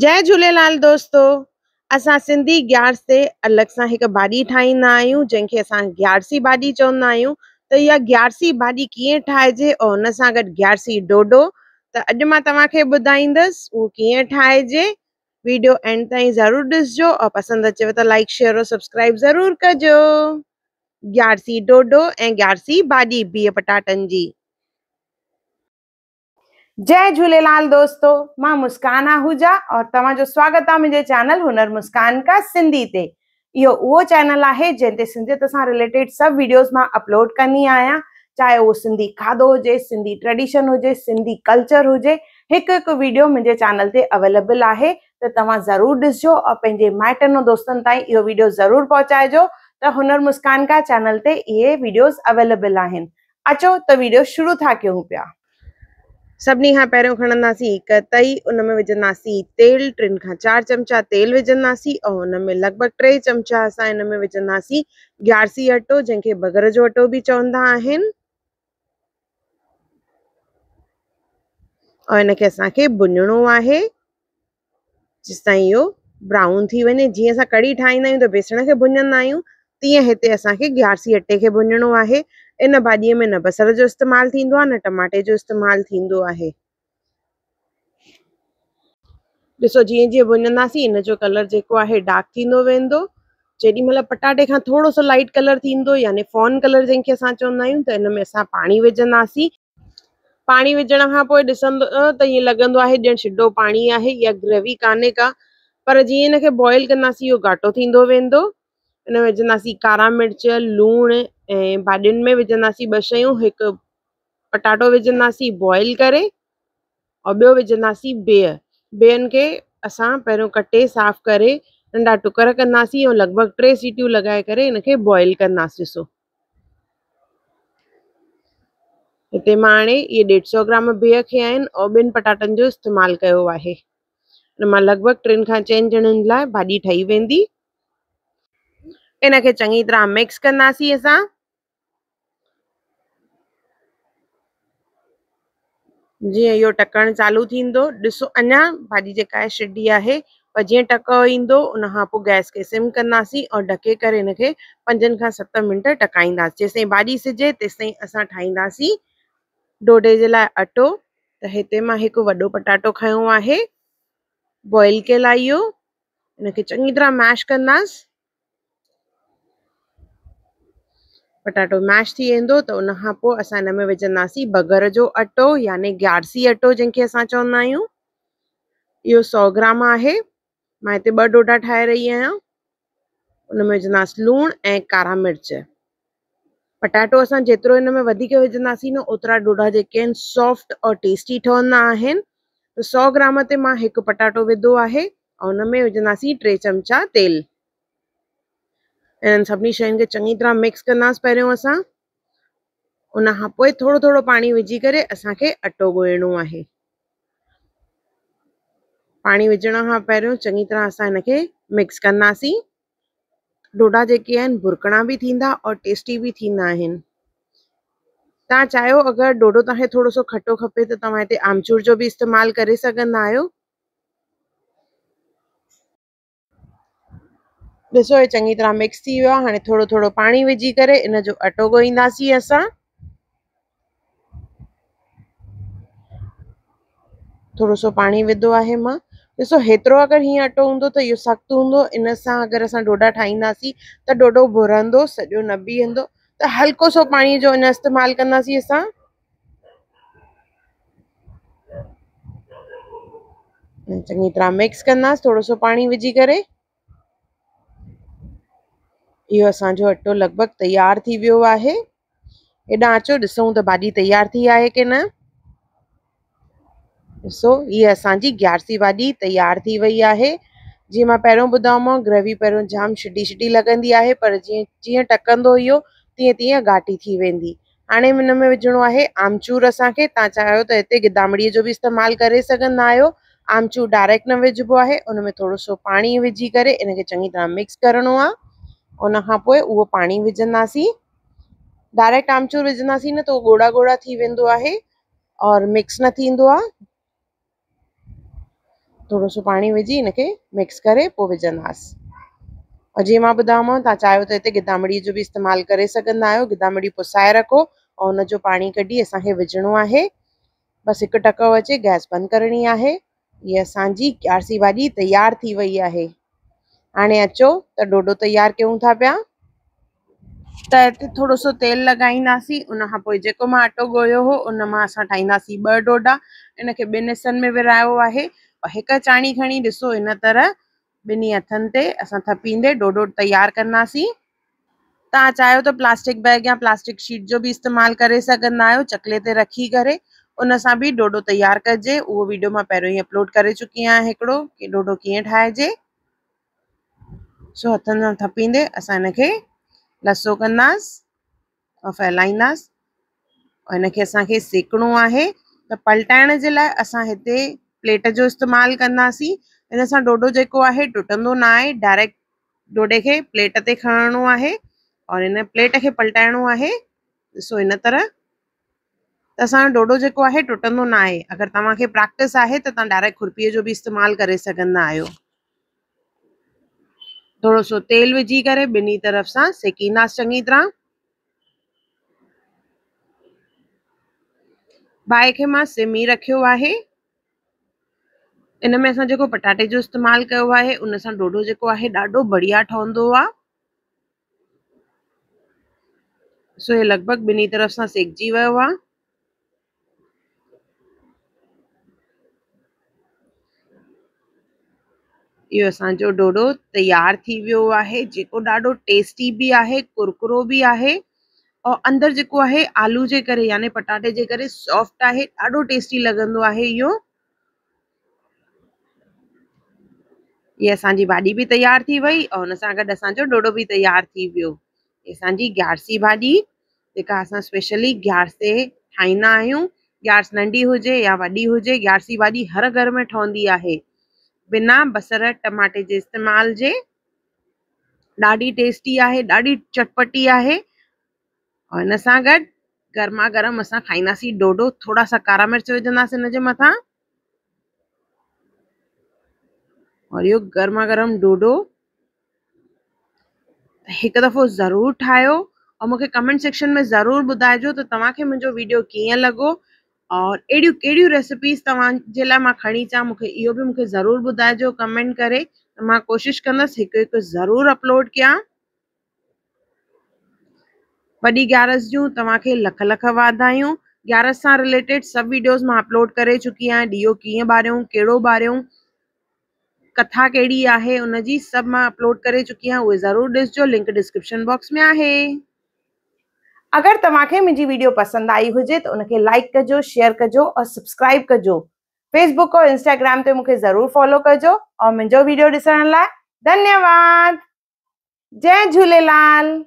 जय झूलेलाल दोस्तों असा सिंधी ग्यारस से अलग से एक भाजी ठाईंदा आहियूं जंहिंखे अस ग्यारसी भाजी चवंदा आहियूं तो यह ग्यारसी भाजी कीअं ठाहिजे और उन ग्यारसी डोडो त अॼु मां तव्हांखे ॿुधाईंदसि वो किए वीडियो एंड तीन जरूर ॾिसजो और पसंद अचे तो लाइक शेयर और सब्सक्राइब जरूर कजो ग्यारसी डोडो ए ग्यारसी भाजी बिह पटाटन की जय झूलेलाल दोस्तों मां मुस्कान आहूजा और जो स्वागत है मुझे चैनल हुनर मुस्कान का सिंधी ते यो वो चैनल आहे जैसे सिंधी सिंधियत रिलेटेड सब वीडियोस मां अपलोड करनी आया चाहे वो सिंधी हो जे सिंधी ट्रेडिशन जे सिंधी कल्चर जे एक एक वीडियो मुझे चैनल ते अवेलेबल आहे तो तव्हां जरूर ॾिसजो और पेंजे माइटनि ऐं दोस्तनि ताईं वीडियो जरूर पहुचाइजो तो हुनर मुस्कान का चैनल ते ये वीडियोस अवेलेबल आहिनि अचो तो वीडियो शुरू था क्यों पिया सभी का पैरों खणंदासीं एक तई उन में विझंदासीं तेल टिन का चार चमचा तेल विझंदासीं और हुन में लॻभॻि टे चमचा अस इन में विझंदासीं ग्यारसी अटो जंहिंखे बगर जो अटो भी चवंदा आहिनि ऐं हिनखे असांखे है जिस तीन यो ब्राउन थी वे जी अस कढ़ी ठाहींदा तो बेसण के भुनंदा आहियूं तीअं हिते असांखे ग्यारसी अटे के भुञणो है इन भाजी में न बसर जो इस्तेमालु न टमाटे जो इस्तेमालु जी आहे ॾिसो इन जो कलर जेको आहे डार्क वो जी मेल पटाटे का थोड़ा सो लाइट कलर थींदो यानी फॉन कलर जैसे असां चवंदा आहियूं त इन में असां पाणी विझंदासीं पाणी विझण खां पोइ ॾिसंदो त ईअं लॻंदो आहे ॼण छिॾो या ग्रेवी कान्हे का पर जीअं हिनखे बॉइल कंदासीं इहो घाटो वो इन में कारा मिर्च लूण ऐं भाॼियुनि में विझंदासीं ॿ शयूं हिकु पटाटो विझंदासीं बॉइल करे और ॿियो विझंदासीं बिह बिहनि खे असां पहिरियों कटे साफ़ करे नंढा टुकर कंदासीं ऐं लॻभॻि टे सीटियूं लॻाए करे हिनखे बॉइल कंदासीं ॾिसो हिते मां हाणे इहे ॾेढ सौ ग्राम बिह खे आहिनि और ॿिनि पटाटनि जो इस्तेमालु कयो आहे मां लॻभॻि टिनि खां चइनि ॼणनि लाइ भाॼी ठही वेंदी इन चंगी तरह मिक्स कंदासीं अस जी यो टक चालू थींदो ॾिसो अञा भाॼी जेका शिडी है पर जो टक ईंदो उन गैस के सिम कंदासीं और ढके करे हिनखे पंजनि खां सत मिंट टकाईंदासीं जेसिताईं भाॼी सिजे तेसिताईं असां ठाहींदासीं डोडे जे लाइ अटो तो इतने मां हिकु वॾो पटाटो खो है बॉइल कल आई इनके चंगी तरह मैश कंदासीं पटाटो मैश थी वो तो उन अस इन में विझंदासीं बगर जो अटो यानि ग्यारसी अटो जंहिंखे अस चवंदा यो सौ ग्राम है मैं इतने ब डोडा ठाहे रही आया उन में विझंदासीं लूण ए कारा मिर्च पटाटो अस जो इन में वधीक न ओतरा डोडा जो सॉफ्ट और टेस्टी ठहंदा तो सौ ग्राम से मैं एक पटाटो विधो है और हुन में विझंदासीं टे चमचा तेल इन्हनि सभिनी शयुनि खे चङी तरह मिक्स कंदासीं पहिरियों असां उन खां पोइ थोरो थोरो पाणी विझी करे असांखे अटो ॻोहिणो आहे पाणी विझण खां पहिरियों चङी तरह असां हिनखे मिक्स कंदासीं डोडा जेके आहिनि भुरकणा बि थींदा और टेस्टी बि थींदा आहिनि तव्हां चाहियो अगरि डोडो तव्हांखे थोरो सो खटो खपे त तव्हां हिते आमचूर जो बि इस्तेमालु करे सघंदा आहियो ऐसो हे चङी तरह मिक्स हाँ वियो आहे हाणे विझी करे इन अटो ॻोहींदासीं असां थोरो सो पाणी विधो आहे मां ॾिसो हेतिरो अगरि हीअं अटो हों तो इहो सख्त हूंदो इन सां अगरि डोडा ठाहींदासीं त डोडो भुरंदो सॼो न बीहंदो त हल्को सो पानी जो इन इस्तेमालु कंदासीं असां चङी तरह मिक्स कंदासीं थोरो सो पाणी विझी करे यो असांजो अटो लगभग तैयार थी वियो आहे हेॾां अचो ॾिसूं त भाॼी तयार थी है कि नो ये असि ग्यारसी भाजी तैयार थी वही है जी मां पहिरियों ॿुधायोमांव ग्रेवी पहिरियों जाम छिडी छिडी लॻंदी आहे पर जीअं जीअं टकंदो इहो तीअं तीअं घाटी थी वेंदी हाँ हिन में विझणो आहे आमचूर असांखे तव्हां चाहियो त हिते गिदामड़ीअ जो बि इस्तेमालु करे आमचूर डायरेक्ट न विझबो है उन में थोरो सो पानी विझी करे इनखे चङी तरह मिक्स करिणो आहे उन पानी विजंदी डायरेक्ट आमचूर विजंदी न तो गोड़ा गोड़ा थी वो है और मिक्स न थी आहे सो पानी विझी इनके मिक्स करे पोइ विझंदासीं और जीअं मां ॿुधायोमांव तव्हां चाहियो त हिते गिदामड़ी जो भी इस्तेमाल कर गिदामड़ी पुसाए रखो और उन पानी कढी अस विझणो है बस एक टको अचे गैस बंद करनी है ये असि ग्यारसी भाजी तैयार थी वही है हाणे अचो तो डोडो तैयार कयूं था पिया त हिते थोरो सो तेल लॻाईंदासीं उन खां अटो ॻोयो हो उन मां असां डोडा इन खे ॿिनि में विरायो है और हिकु चाणी खड़ी ॾिसो इन तरह बिन्हीं हथन ते असां थपींदे डोडो तैयार कंदासीं तव्हां चाहियो त प्लास्टिक बैग या प्लास्टिक शीट जो भी इस्तेमाल कर सघंदा चकले ते रखी कर उन सां बि डोडो तयारु कजे उहो वीडियो मां पहिरियों ई अपलोड कर चुकी आहियां हिकिड़ो डोडो किए ठाहिजे सो हथनि थपींदे असां हिनखे लसो कंदासीं ऐं फैलाईंदासीं ऐं हिनखे असांखे सेकणो आहे त पलटाइण जे लाइ असां हिते प्लेट जो इस्तेमालु कंदासीं हिन सां ॾोढो जेको आहे टुटंदो न आहे डायरेक्ट ॾोढे खे प्लेट ते खणणो आहे और हिन प्लेट खे पलटाइणो आहे ॾिसो हिन तरह त असांजो ॾोढो जेको आहे टुटंदो न आहे अगरि तव्हांखे प्रैक्टिस आहे त तव्हां डायरेक्ट खुरपीअ जो बि इस्तेमालु करे सघंदा आहियो थोड़ो सो तेल विझी करे ॿिन्ही तरफ़ से सेकींदासीं चंगी तरह बाहि के मां सिमी ई है आहे इन में असां जेको पटाटे जो इस्तेमाल किया है उन सां ॾोढो जेको आहे ॾाढो बढ़िया ठहंदो आ सो ये लगभग ॿिन्ही तरफ़ से सेकजी वो आहे इहो असो डोडो तैयार थी वो है जो ढो टेस्टी भी है कुरकुरो भी है और अंदर जो है आलू के करे याने पटाटे के करे सॉफ्ट है ढो टेस्टी लॻंदो आहे इहो हीअ असांजी भाॼी बि तयारु थी वई और हुन सां गॾु असांजो डोडो बि तयारु थी वियो हीअ असांजी ग्यारसी भाॼी जेका असां स्पेशली ग्यारस ते ठाहींदा आहियूं ग्यारस नंढी हुजे या वॾी हुजे ग्यारसी भाॼी हर घर में ठहंदी आहे बिना बसर टमाटे के इस्तेमाल के ढी टेस्टी है ढी चटपटी है और इन सा गड गरमा गरम अस खासी डोडो थोड़ा सा कारा मिर्च विझंदासीं इन जे और यो गरमा गरम डोडो एक दफ़ो जरूर ठाहियो और मुख्य कमेंट सेक्शन में जरूर बुधाजो तो तुम्हें मुझे वीडियो कीअं लगो और अड़ी कड़ी रेसिपीस तव्हांजे खड़ी मां खणी भी मुझे जरूर बि कमेंट कर कोशिश कस एक कंदसि अपलोड क्या वही ग्यारस जो तव्हांखे लख लख वाधायूं ग्यारस से रिलेटेड सब वीडियोस में अपलोड कर चुकी आ ॾीओ कि ॿारियूं कड़ो ॿारियूं कथा कड़ी है उन सब मां अपलोड कर चुकी आहियां जरूर ज़रूरु ॾिसजो लिंक डिस्क्रिप्शन बॉक्स में है अगर तव्हांखे मुंहिंजी वीडियो पसंद आई हुजे तो उनके लाइक कजो शेयर कजो और सब्सक्राइब कजो फेसबुक और इंस्टाग्राम ते मुझे जरूर फॉलो कजो और मुझे वीडियो धन्यवाद जय झूलेलाल